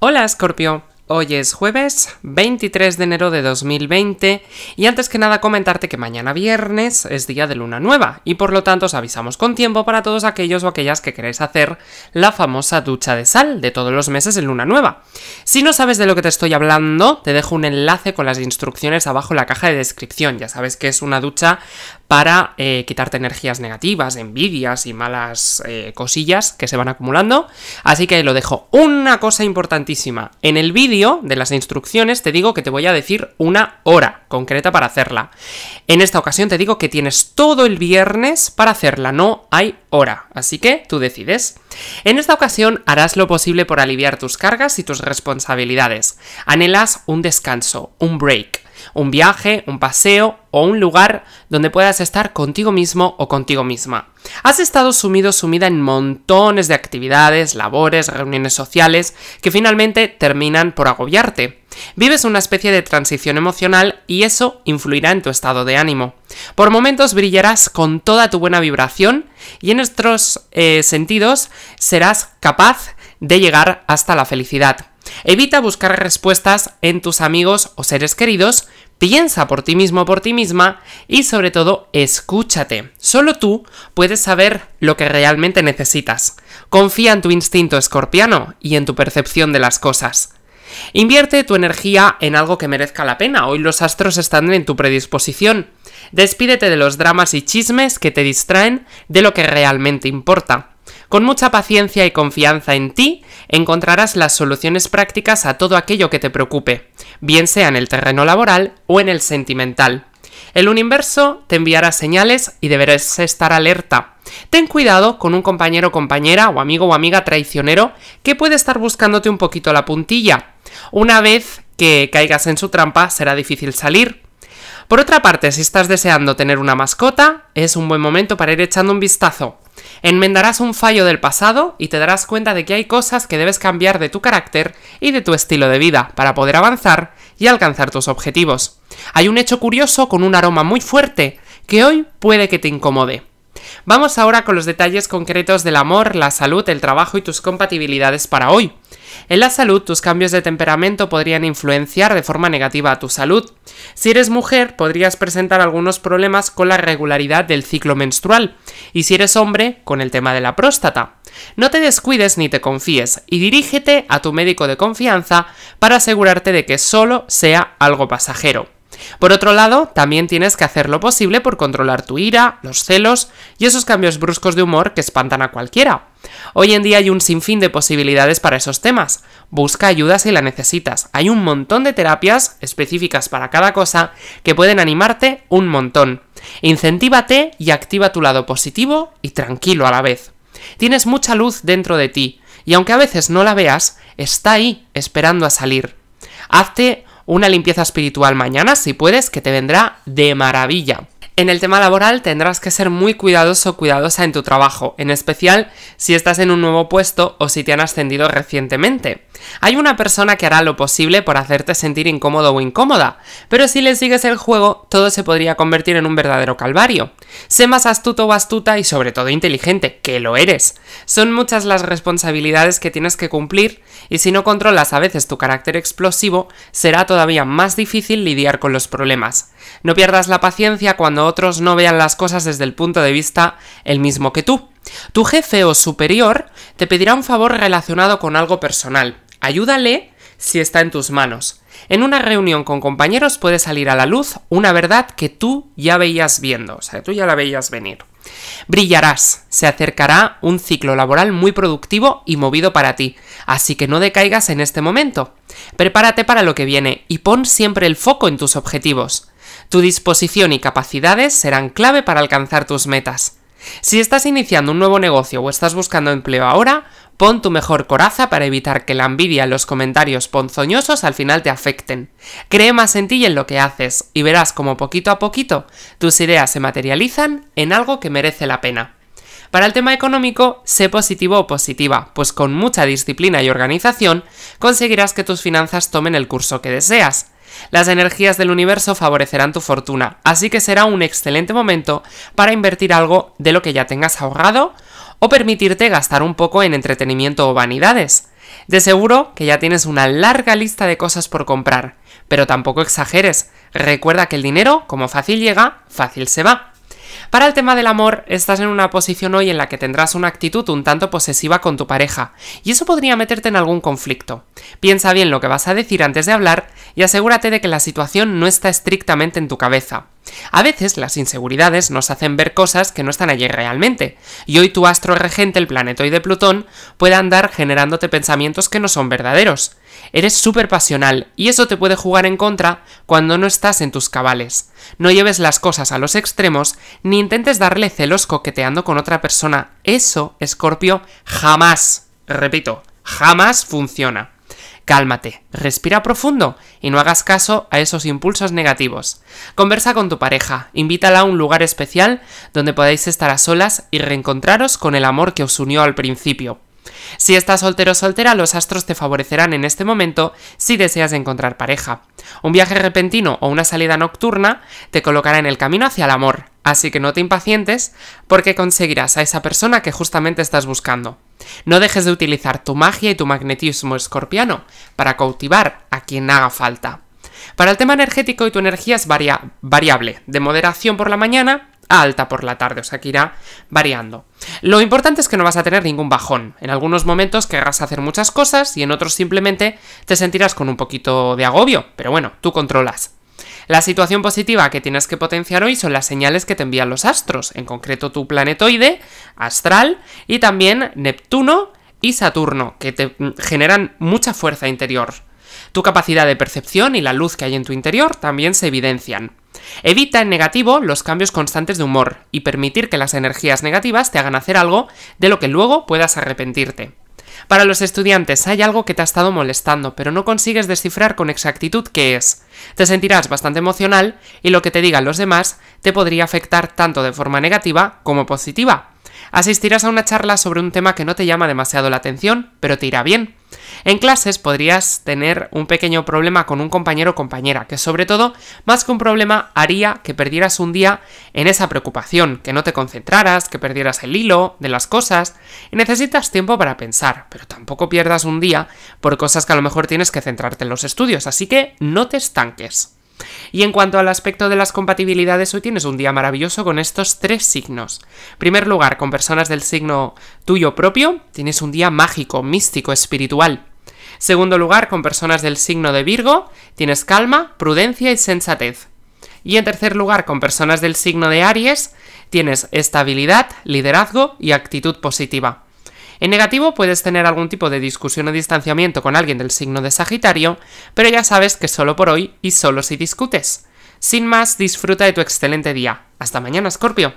Hola, Scorpio. Hoy es jueves 23 de enero de 2020 y antes que nada comentarte que mañana viernes es día de luna nueva y por lo tanto os avisamos con tiempo para todos aquellos o aquellas que queréis hacer la famosa ducha de sal de todos los meses en luna nueva. Si no sabes de lo que te estoy hablando, te dejo un enlace con las instrucciones abajo en la caja de descripción. Ya sabes que es una ducha para eh, quitarte energías negativas, envidias y malas eh, cosillas que se van acumulando. Así que lo dejo. Una cosa importantísima, en el vídeo de las instrucciones te digo que te voy a decir una hora concreta para hacerla. En esta ocasión te digo que tienes todo el viernes para hacerla, no hay hora, así que tú decides. En esta ocasión harás lo posible por aliviar tus cargas y tus responsabilidades. Anhelas un descanso, un break un viaje, un paseo o un lugar donde puedas estar contigo mismo o contigo misma. Has estado sumido sumida en montones de actividades, labores, reuniones sociales que finalmente terminan por agobiarte. Vives una especie de transición emocional y eso influirá en tu estado de ánimo. Por momentos brillarás con toda tu buena vibración y en estos eh, sentidos serás capaz de llegar hasta la felicidad. Evita buscar respuestas en tus amigos o seres queridos, piensa por ti mismo o por ti misma y sobre todo escúchate. Solo tú puedes saber lo que realmente necesitas. Confía en tu instinto escorpiano y en tu percepción de las cosas. Invierte tu energía en algo que merezca la pena, hoy los astros están en tu predisposición. Despídete de los dramas y chismes que te distraen de lo que realmente importa. Con mucha paciencia y confianza en ti, encontrarás las soluciones prácticas a todo aquello que te preocupe, bien sea en el terreno laboral o en el sentimental. El universo te enviará señales y deberás estar alerta. Ten cuidado con un compañero, o compañera o amigo o amiga traicionero que puede estar buscándote un poquito la puntilla. Una vez que caigas en su trampa será difícil salir. Por otra parte, si estás deseando tener una mascota, es un buen momento para ir echando un vistazo. Enmendarás un fallo del pasado y te darás cuenta de que hay cosas que debes cambiar de tu carácter y de tu estilo de vida para poder avanzar y alcanzar tus objetivos. Hay un hecho curioso con un aroma muy fuerte que hoy puede que te incomode. Vamos ahora con los detalles concretos del amor, la salud, el trabajo y tus compatibilidades para hoy. En la salud, tus cambios de temperamento podrían influenciar de forma negativa a tu salud. Si eres mujer, podrías presentar algunos problemas con la regularidad del ciclo menstrual, y si eres hombre, con el tema de la próstata. No te descuides ni te confíes, y dirígete a tu médico de confianza para asegurarte de que solo sea algo pasajero. Por otro lado, también tienes que hacer lo posible por controlar tu ira, los celos y esos cambios bruscos de humor que espantan a cualquiera. Hoy en día hay un sinfín de posibilidades para esos temas. Busca ayuda si la necesitas. Hay un montón de terapias específicas para cada cosa que pueden animarte un montón. Incentívate y activa tu lado positivo y tranquilo a la vez. Tienes mucha luz dentro de ti y aunque a veces no la veas, está ahí esperando a salir. Hazte una limpieza espiritual mañana, si puedes, que te vendrá de maravilla. En el tema laboral tendrás que ser muy cuidadoso o cuidadosa en tu trabajo, en especial si estás en un nuevo puesto o si te han ascendido recientemente. Hay una persona que hará lo posible por hacerte sentir incómodo o incómoda, pero si le sigues el juego, todo se podría convertir en un verdadero calvario. Sé más astuto o astuta y sobre todo inteligente, que lo eres. Son muchas las responsabilidades que tienes que cumplir y si no controlas a veces tu carácter explosivo, será todavía más difícil lidiar con los problemas. No pierdas la paciencia cuando otros no vean las cosas desde el punto de vista el mismo que tú. Tu jefe o superior te pedirá un favor relacionado con algo personal, Ayúdale si está en tus manos. En una reunión con compañeros puede salir a la luz una verdad que tú ya veías viendo, o sea, tú ya la veías venir. Brillarás, se acercará un ciclo laboral muy productivo y movido para ti, así que no decaigas en este momento. Prepárate para lo que viene y pon siempre el foco en tus objetivos. Tu disposición y capacidades serán clave para alcanzar tus metas. Si estás iniciando un nuevo negocio o estás buscando empleo ahora, Pon tu mejor coraza para evitar que la envidia y los comentarios ponzoñosos al final te afecten. Cree más en ti y en lo que haces, y verás como poquito a poquito tus ideas se materializan en algo que merece la pena. Para el tema económico, sé positivo o positiva, pues con mucha disciplina y organización conseguirás que tus finanzas tomen el curso que deseas. Las energías del universo favorecerán tu fortuna, así que será un excelente momento para invertir algo de lo que ya tengas ahorrado o permitirte gastar un poco en entretenimiento o vanidades. De seguro que ya tienes una larga lista de cosas por comprar, pero tampoco exageres. Recuerda que el dinero, como fácil llega, fácil se va. Para el tema del amor, estás en una posición hoy en la que tendrás una actitud un tanto posesiva con tu pareja, y eso podría meterte en algún conflicto. Piensa bien lo que vas a decir antes de hablar y asegúrate de que la situación no está estrictamente en tu cabeza. A veces las inseguridades nos hacen ver cosas que no están allí realmente, y hoy tu astro regente, el de Plutón, puede andar generándote pensamientos que no son verdaderos. Eres súper pasional, y eso te puede jugar en contra cuando no estás en tus cabales. No lleves las cosas a los extremos, ni intentes darle celos coqueteando con otra persona. Eso, Escorpio, jamás, repito, jamás funciona. Cálmate, respira profundo y no hagas caso a esos impulsos negativos. Conversa con tu pareja, invítala a un lugar especial donde podáis estar a solas y reencontraros con el amor que os unió al principio. Si estás soltero o soltera, los astros te favorecerán en este momento si deseas encontrar pareja. Un viaje repentino o una salida nocturna te colocará en el camino hacia el amor, así que no te impacientes porque conseguirás a esa persona que justamente estás buscando. No dejes de utilizar tu magia y tu magnetismo escorpiano para cautivar a quien haga falta. Para el tema energético y tu energía es variable, de moderación por la mañana a alta por la tarde, o sea que irá variando. Lo importante es que no vas a tener ningún bajón. En algunos momentos querrás hacer muchas cosas y en otros simplemente te sentirás con un poquito de agobio, pero bueno, tú controlas. La situación positiva que tienes que potenciar hoy son las señales que te envían los astros, en concreto tu planetoide, astral y también Neptuno y Saturno, que te mm, generan mucha fuerza interior. Tu capacidad de percepción y la luz que hay en tu interior también se evidencian. Evita en negativo los cambios constantes de humor y permitir que las energías negativas te hagan hacer algo de lo que luego puedas arrepentirte. Para los estudiantes hay algo que te ha estado molestando, pero no consigues descifrar con exactitud qué es. Te sentirás bastante emocional y lo que te digan los demás te podría afectar tanto de forma negativa como positiva. Asistirás a una charla sobre un tema que no te llama demasiado la atención, pero te irá bien. En clases podrías tener un pequeño problema con un compañero o compañera, que sobre todo, más que un problema, haría que perdieras un día en esa preocupación, que no te concentraras, que perdieras el hilo de las cosas. Y necesitas tiempo para pensar, pero tampoco pierdas un día por cosas que a lo mejor tienes que centrarte en los estudios, así que no te estanques. Y en cuanto al aspecto de las compatibilidades, hoy tienes un día maravilloso con estos tres signos. En primer lugar, con personas del signo tuyo propio, tienes un día mágico, místico, espiritual. Segundo lugar, con personas del signo de Virgo, tienes calma, prudencia y sensatez. Y en tercer lugar, con personas del signo de Aries, tienes estabilidad, liderazgo y actitud positiva. En negativo puedes tener algún tipo de discusión o distanciamiento con alguien del signo de Sagitario, pero ya sabes que solo por hoy y solo si discutes. Sin más, disfruta de tu excelente día. Hasta mañana, Scorpio.